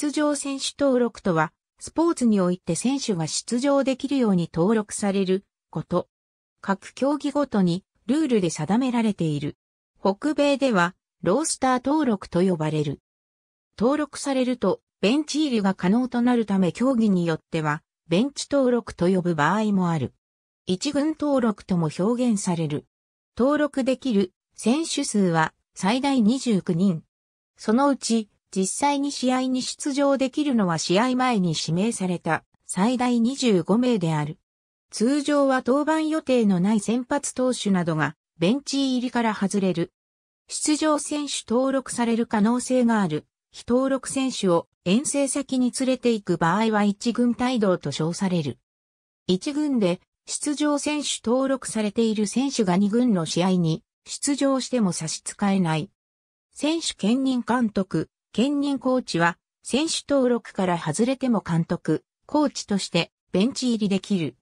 出場選手登録とは、スポーツにおいて選手が出場できるように登録されること。各競技ごとにルールで定められている。北米では、ロースター登録と呼ばれる。登録されると、ベンチ入りが可能となるため競技によっては、ベンチ登録と呼ぶ場合もある。一軍登録とも表現される。登録できる選手数は最大29人。そのうち実際に試合に出場できるのは試合前に指名された最大25名である。通常は登板予定のない先発投手などがベンチ入りから外れる。出場選手登録される可能性がある。非登録選手を遠征先に連れて行く場合は一軍帯同と称される。一軍で出場選手登録されている選手が二軍の試合に出場しても差し支えない。選手兼任監督、兼任コーチは、選手登録から外れても監督、コーチとしてベンチ入りできる。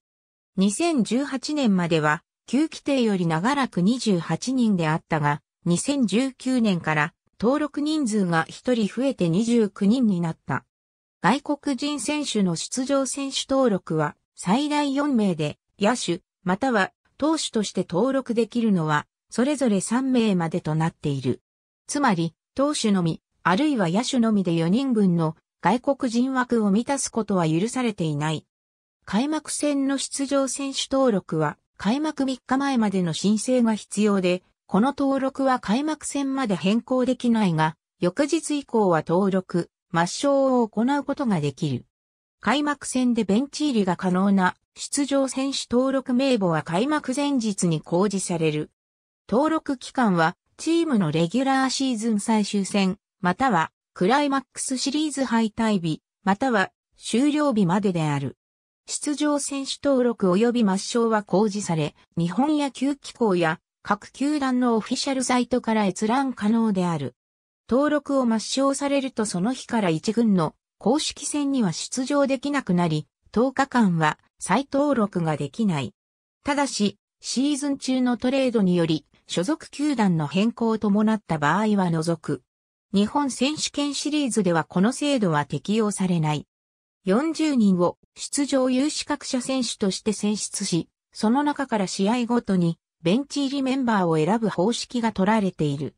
2018年までは、旧規定より長らく28人であったが、2019年から登録人数が1人増えて29人になった。外国人選手の出場選手登録は最大4名で、野手、または投手として登録できるのは、それぞれ3名までとなっている。つまり、投手のみ、あるいは野手のみで4人分の外国人枠を満たすことは許されていない。開幕戦の出場選手登録は開幕3日前までの申請が必要で、この登録は開幕戦まで変更できないが、翌日以降は登録、抹消を行うことができる。開幕戦でベンチ入りが可能な出場選手登録名簿は開幕前日に公示される。登録期間はチームのレギュラーシーズン最終戦、またはクライマックスシリーズ敗退日、または終了日までである。出場選手登録及び抹消は公示され、日本野球機構や各球団のオフィシャルサイトから閲覧可能である。登録を抹消されるとその日から一軍の公式戦には出場できなくなり、10日間は再登録ができない。ただし、シーズン中のトレードにより、所属球団の変更を伴った場合は除く、日本選手権シリーズではこの制度は適用されない。40人を出場有資格者選手として選出し、その中から試合ごとにベンチ入りメンバーを選ぶ方式が取られている。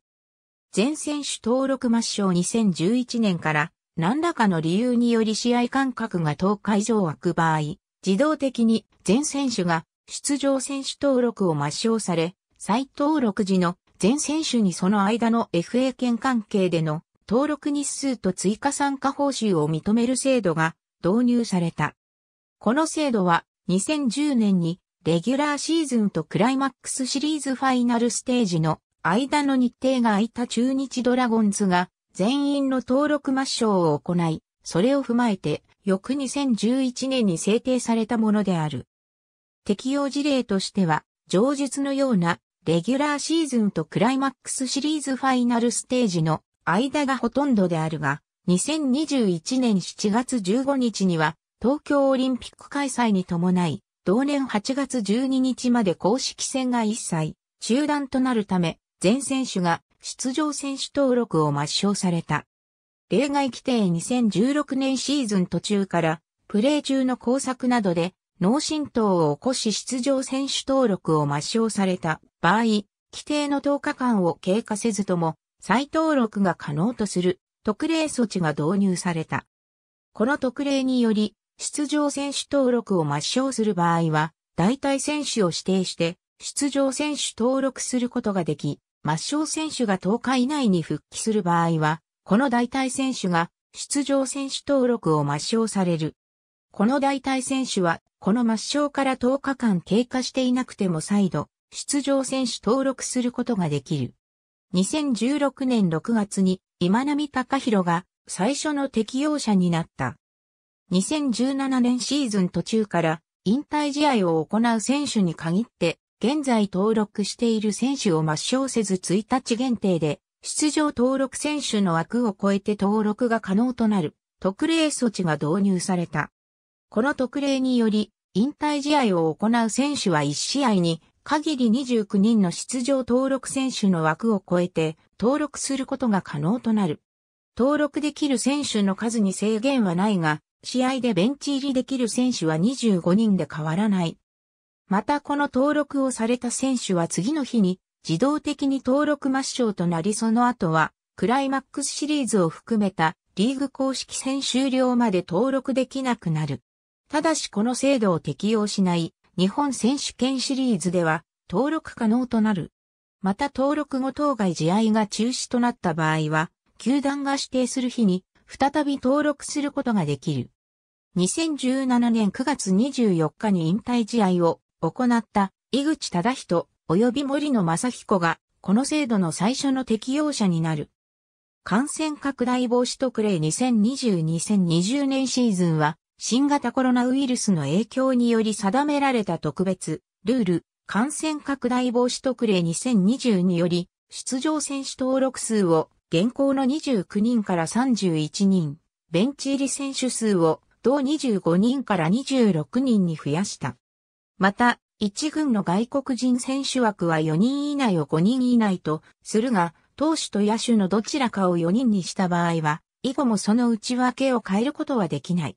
全選手登録抹消2011年から何らかの理由により試合間隔が10日以上空く場合、自動的に全選手が出場選手登録を抹消され、再登録時の全選手にその間の FA 権関係での登録日数と追加参加報酬を認める制度が導入された。この制度は2010年にレギュラーシーズンとクライマックスシリーズファイナルステージの間の日程が空いた中日ドラゴンズが全員の登録抹消を行い、それを踏まえて翌2011年に制定されたものである。適用事例としては、上述のようなレギュラーシーズンとクライマックスシリーズファイナルステージの間がほとんどであるが、2021年7月15日には東京オリンピック開催に伴い、同年8月12日まで公式戦が一切中断となるため、全選手が出場選手登録を抹消された。例外規定2016年シーズン途中から、プレー中の工作などで脳震盪を起こし出場選手登録を抹消された場合、規定の10日間を経過せずとも再登録が可能とする特例措置が導入された。この特例により、出場選手登録を抹消する場合は、代替選手を指定して、出場選手登録することができ、抹消選手が10日以内に復帰する場合は、この代替選手が出場選手登録を抹消される。この代替選手は、この抹消から10日間経過していなくても再度、出場選手登録することができる。2016年6月に今波隆弘が最初の適用者になった。2017年シーズン途中から引退試合を行う選手に限って、現在登録している選手を抹消せず1日限定で、出場登録選手の枠を超えて登録が可能となる特例措置が導入された。この特例により、引退試合を行う選手は1試合に限り29人の出場登録選手の枠を超えて登録することが可能となる。登録できる選手の数に制限はないが、試合でベンチ入りできる選手は25人で変わらない。またこの登録をされた選手は次の日に自動的に登録抹消となりその後はクライマックスシリーズを含めたリーグ公式戦終了まで登録できなくなる。ただしこの制度を適用しない日本選手権シリーズでは登録可能となる。また登録後当該試合が中止となった場合は、球団が指定する日に再び登録することができる。2017年9月24日に引退試合を行った井口忠人及び森野正彦がこの制度の最初の適用者になる。感染拡大防止特例2020-2020年シーズンは新型コロナウイルスの影響により定められた特別、ルール、感染拡大防止特例2020により、出場選手登録数を現行の29人から31人、ベンチ入り選手数を同25人から26人に増やした。また、一軍の外国人選手枠は4人以内を5人以内とするが、投手と野手のどちらかを4人にした場合は、以後もその内訳を変えることはできない。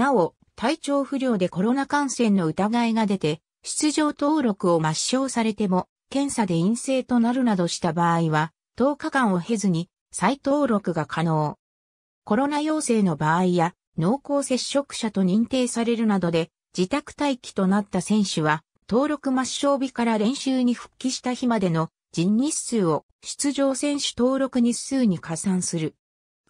なお、体調不良でコロナ感染の疑いが出て、出場登録を抹消されても、検査で陰性となるなどした場合は、10日間を経ずに再登録が可能。コロナ陽性の場合や、濃厚接触者と認定されるなどで、自宅待機となった選手は、登録抹消日から練習に復帰した日までの人日数を出場選手登録日数に加算する。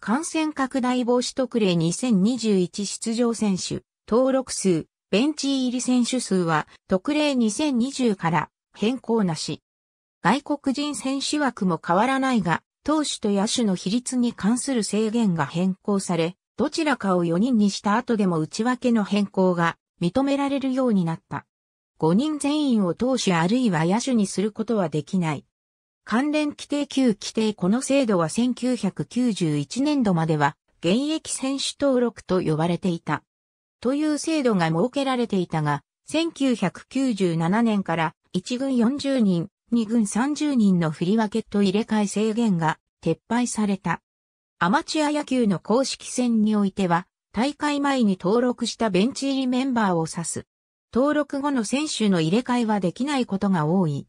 感染拡大防止特例2021出場選手、登録数、ベンチ入り選手数は特例2020から変更なし。外国人選手枠も変わらないが、投手と野手の比率に関する制限が変更され、どちらかを4人にした後でも内訳の変更が認められるようになった。5人全員を投手あるいは野手にすることはできない。関連規定級規定この制度は1991年度までは現役選手登録と呼ばれていた。という制度が設けられていたが、1997年から1軍40人、2軍30人の振り分けと入れ替え制限が撤廃された。アマチュア野球の公式戦においては、大会前に登録したベンチ入りメンバーを指す。登録後の選手の入れ替えはできないことが多い。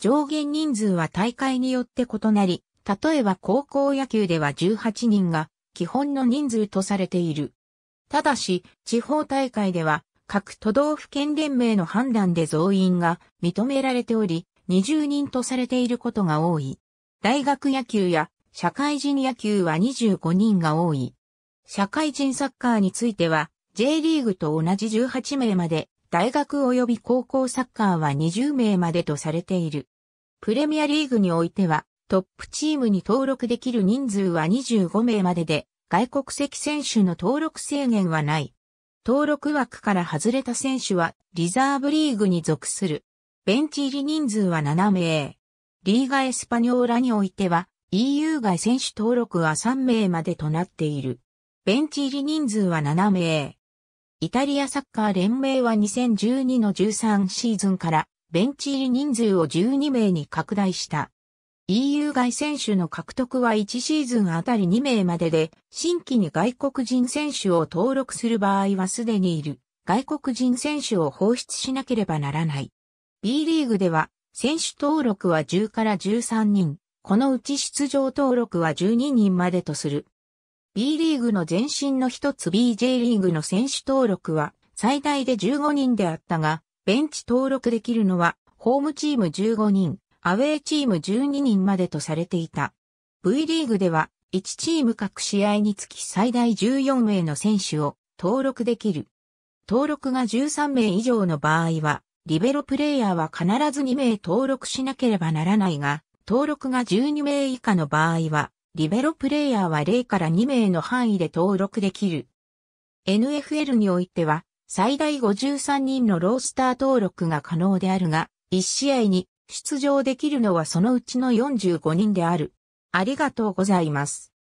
上限人数は大会によって異なり、例えば高校野球では18人が基本の人数とされている。ただし、地方大会では各都道府県連盟の判断で増員が認められており、20人とされていることが多い。大学野球や社会人野球は25人が多い。社会人サッカーについては、J リーグと同じ18名まで大学及び高校サッカーは20名までとされている。プレミアリーグにおいては、トップチームに登録できる人数は25名までで、外国籍選手の登録制限はない。登録枠から外れた選手はリザーブリーグに属する。ベンチ入り人数は7名。リーガエスパニョーラにおいては EU 外選手登録は3名までとなっている。ベンチ入り人数は7名。イタリアサッカー連盟は2012の13シーズンからベンチ入り人数を12名に拡大した。EU 外選手の獲得は1シーズンあたり2名までで、新規に外国人選手を登録する場合はすでにいる外国人選手を放出しなければならない。B リーグでは選手登録は10から13人、このうち出場登録は12人までとする。B リーグの前身の一つ BJ リーグの選手登録は最大で15人であったが、ベンチ登録できるのはホームチーム15人、アウェーチーム12人までとされていた。V リーグでは1チーム各試合につき最大14名の選手を登録できる。登録が13名以上の場合は、リベロプレイヤーは必ず2名登録しなければならないが、登録が12名以下の場合は、リベロプレイヤーは0から2名の範囲で登録できる。NFL においては、最大53人のロースター登録が可能であるが、1試合に出場できるのはそのうちの45人である。ありがとうございます。